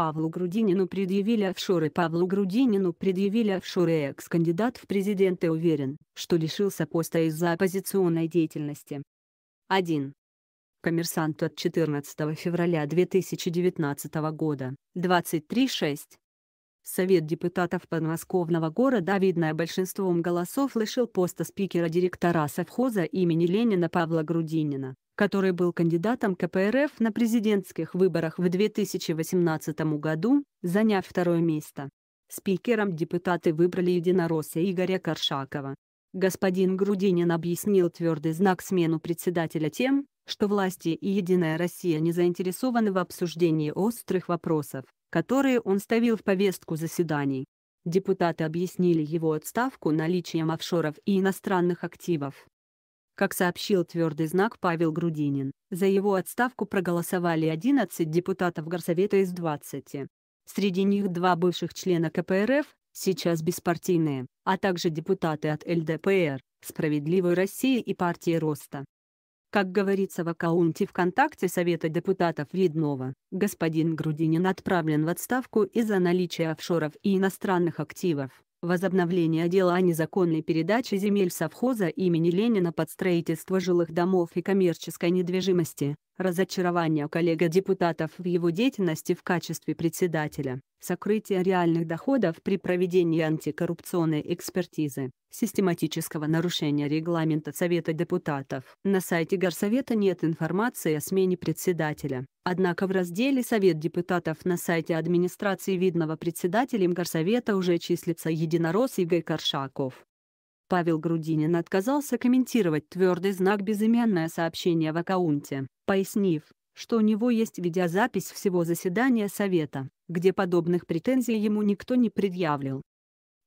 Павлу Грудинину предъявили офшоры Павлу Грудинину предъявили офшоры экс-кандидат в президенты уверен, что лишился поста из-за оппозиционной деятельности. 1. Коммерсант от 14 февраля 2019 года, 23.6. Совет депутатов подмосковного города видное большинством голосов лишил поста спикера директора совхоза имени Ленина Павла Грудинина, который был кандидатом КПРФ на президентских выборах в 2018 году, заняв второе место. Спикером депутаты выбрали единоросса Игоря Коршакова. Господин Грудинин объяснил твердый знак смену председателя тем, что власти и «Единая Россия» не заинтересованы в обсуждении острых вопросов, которые он ставил в повестку заседаний. Депутаты объяснили его отставку наличием офшоров и иностранных активов. Как сообщил твердый знак Павел Грудинин, за его отставку проголосовали 11 депутатов Горсовета из 20. Среди них два бывших члена КПРФ, сейчас беспартийные, а также депутаты от ЛДПР, «Справедливой России» и партии Роста. Как говорится в аккаунте ВКонтакте Совета депутатов Видного, господин Грудинин отправлен в отставку из-за наличия офшоров и иностранных активов возобновление дела о незаконной передаче земель совхоза имени Ленина под строительство жилых домов и коммерческой недвижимости, разочарование коллега депутатов в его деятельности в качестве председателя, сокрытие реальных доходов при проведении антикоррупционной экспертизы, систематического нарушения регламента Совета депутатов. На сайте Горсовета нет информации о смене председателя. Однако в разделе «Совет депутатов» на сайте администрации видного председателем горсовета уже числится единорос Игорь Коршаков. Павел Грудинин отказался комментировать твердый знак безымянное сообщение в аккаунте, пояснив, что у него есть видеозапись всего заседания Совета, где подобных претензий ему никто не предъявлял.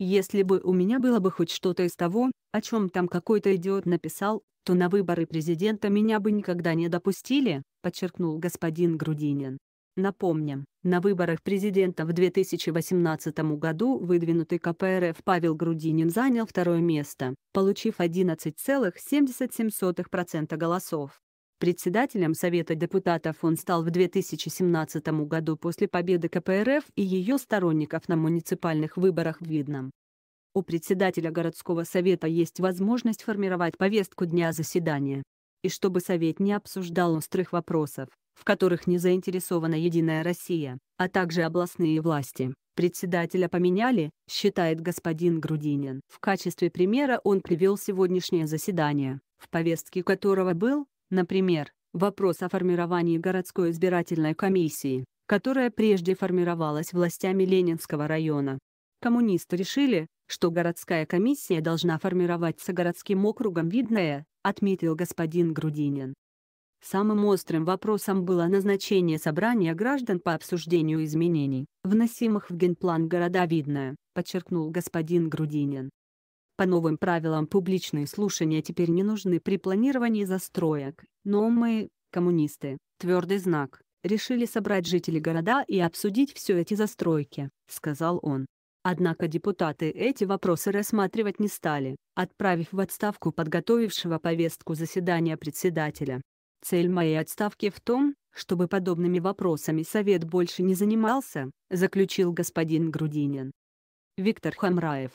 Если бы у меня было бы хоть что-то из того, о чем там какой-то идиот написал, то на выборы президента меня бы никогда не допустили, подчеркнул господин Грудинин. Напомним, на выборах президента в 2018 году выдвинутый КПРФ Павел Грудинин занял второе место, получив 11,77% голосов. Председателем Совета депутатов он стал в 2017 году после победы КПРФ и ее сторонников на муниципальных выборах в Видном. У председателя городского совета есть возможность формировать повестку дня заседания. И чтобы совет не обсуждал острых вопросов, в которых не заинтересована Единая Россия, а также областные власти, председателя поменяли, считает господин Грудинин. В качестве примера он привел сегодняшнее заседание, в повестке которого был, например, вопрос о формировании городской избирательной комиссии, которая прежде формировалась властями Ленинского района. Коммунисты решили, что городская комиссия должна формировать формироваться городским округом видное, отметил господин Грудинин. Самым острым вопросом было назначение собрания граждан по обсуждению изменений, вносимых в генплан города Видное, подчеркнул господин Грудинин. По новым правилам публичные слушания теперь не нужны при планировании застроек, но мы, коммунисты, твердый знак, решили собрать жителей города и обсудить все эти застройки, сказал он. Однако депутаты эти вопросы рассматривать не стали, отправив в отставку подготовившего повестку заседания председателя. Цель моей отставки в том, чтобы подобными вопросами Совет больше не занимался, заключил господин Грудинин. Виктор Хамраев